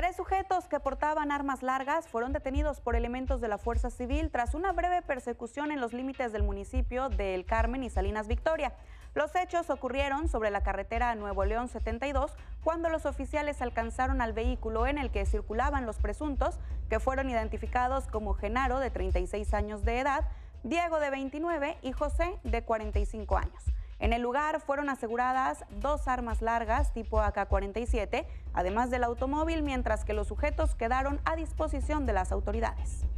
Tres sujetos que portaban armas largas fueron detenidos por elementos de la Fuerza Civil tras una breve persecución en los límites del municipio de El Carmen y Salinas Victoria. Los hechos ocurrieron sobre la carretera Nuevo León 72 cuando los oficiales alcanzaron al vehículo en el que circulaban los presuntos, que fueron identificados como Genaro de 36 años de edad, Diego de 29 y José de 45 años. En el lugar fueron aseguradas dos armas largas tipo AK-47, además del automóvil, mientras que los sujetos quedaron a disposición de las autoridades.